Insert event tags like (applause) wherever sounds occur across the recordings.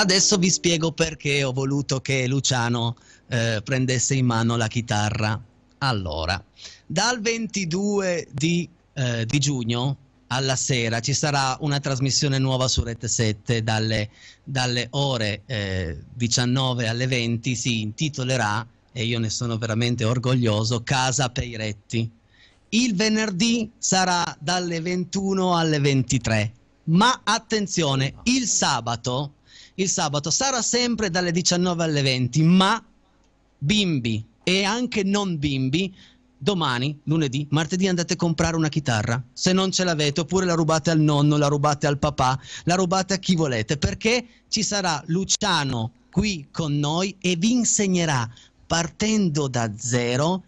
Adesso vi spiego perché ho voluto che Luciano eh, prendesse in mano la chitarra. Allora, dal 22 di, eh, di, giugno alla sera ci sarà una trasmissione nuova su Rete 7 dalle, dalle ore eh, 19 alle 20, si intitolerà, e io ne sono veramente orgoglioso, Casa Peiretti. Il venerdì sarà dalle 21 alle 23, ma attenzione, il sabato il sabato sarà sempre dalle 19 alle 20, ma bimbi e anche non bimbi, domani, lunedì, martedì andate a comprare una chitarra, se non ce l'avete, oppure la rubate al nonno, la rubate al papà, la rubate a chi volete, perché ci sarà Luciano qui con noi e vi insegnerà partendo da zero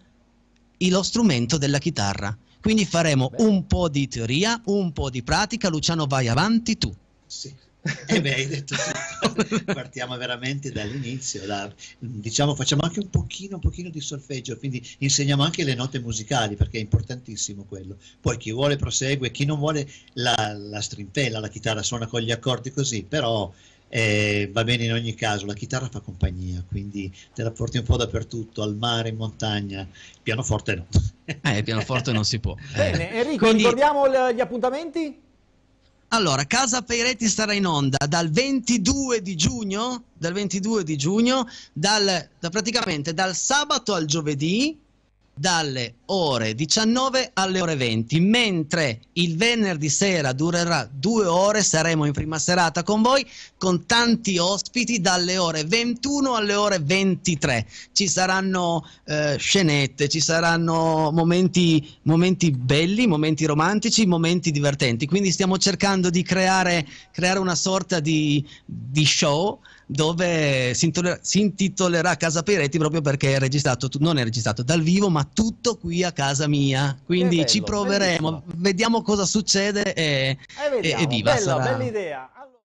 lo strumento della chitarra. Quindi faremo un po' di teoria, un po' di pratica. Luciano, vai avanti tu. Sì. Eh beh, hai detto tutto. (laughs) Partiamo veramente dall'inizio, da, diciamo, facciamo anche un pochino, un pochino di solfeggio, quindi insegniamo anche le note musicali perché è importantissimo quello. Poi chi vuole prosegue, chi non vuole la, la strimpella, la chitarra suona con gli accordi così, però eh, va bene in ogni caso, la chitarra fa compagnia, quindi te la porti un po' dappertutto, al mare, in montagna, pianoforte no. eh, pianoforte non si può. Bene, eh. Enrico, quindi... ricordiamo gli appuntamenti? Allora, Casa Peiretti sarà in onda dal 22 di giugno, dal 22 di giugno, dal, da praticamente dal sabato al giovedì, dalle ore 19 alle ore 20, mentre il venerdì sera durerà due ore, saremo in prima serata con voi, con tanti ospiti dalle ore 21 alle ore 23. Ci saranno eh, scenette, ci saranno momenti, momenti, belli, momenti romantici, momenti divertenti, quindi stiamo cercando di creare, creare una sorta di, di show dove si, intitolerà Casa Peretti proprio perché è registrato, non è registrato dal vivo ma tutto qui a casa mia. Quindi bello, ci proveremo, bellissimo. vediamo cosa succede e, eh, vediamo, e, e viva. Bella, sarà. bella idea.